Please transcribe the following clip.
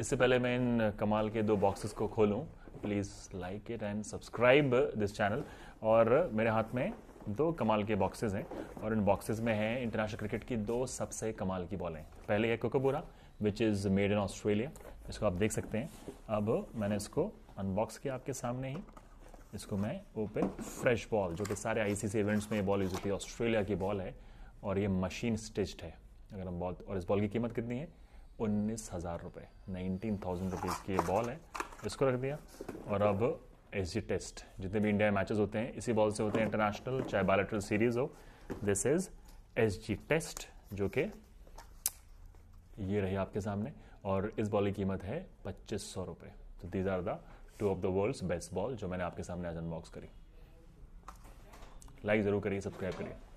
इससे पहले मैं इन कमाल के दो बॉक्सेस को खोलूँ please like it and subscribe this channel और मेरे हाथ में दो कमाल के बॉक्सेस हैं और इन बॉक्सेस में हैं इंटरनेशनल क्रिकेट की दो सबसे कमाल की बॉलें पहले है Kookaburra which is made in Australia इसको आप देख सकते हैं अब मैंने इसको अनबॉक्स किया आपके सामने ही इसको मैं ओपन फ्रेश बॉल जो कि सारे आईसीसी इवेंट्स में ये बॉल यूज होती है ऑस्ट्रेलिया की बॉल है और ये मशीन स्टिच्ड है अगर हम बॉल और इस बॉल की कीमत कितनी है उन्नीस हज़ार रुपये नाइनटीन थाउजेंड रुपीज़ की ये बॉल है इसको रख दिया और अब एस जी टेस्ट जितने भी इंडिया मैचेस होते हैं इसी बॉल से होते हैं इंटरनेशनल चाहे बायोलेट्रल सीरीज हो this is S G test जो कि ये रही आपके सामने और इस बॉल की कीमत है पच्चीस सौ रुपये तो these are the two of the world's best ball जो मैंने आपके सामने आज अनबॉक्स करी लाइक ज़रूर करिए सब्सक्राइब करिए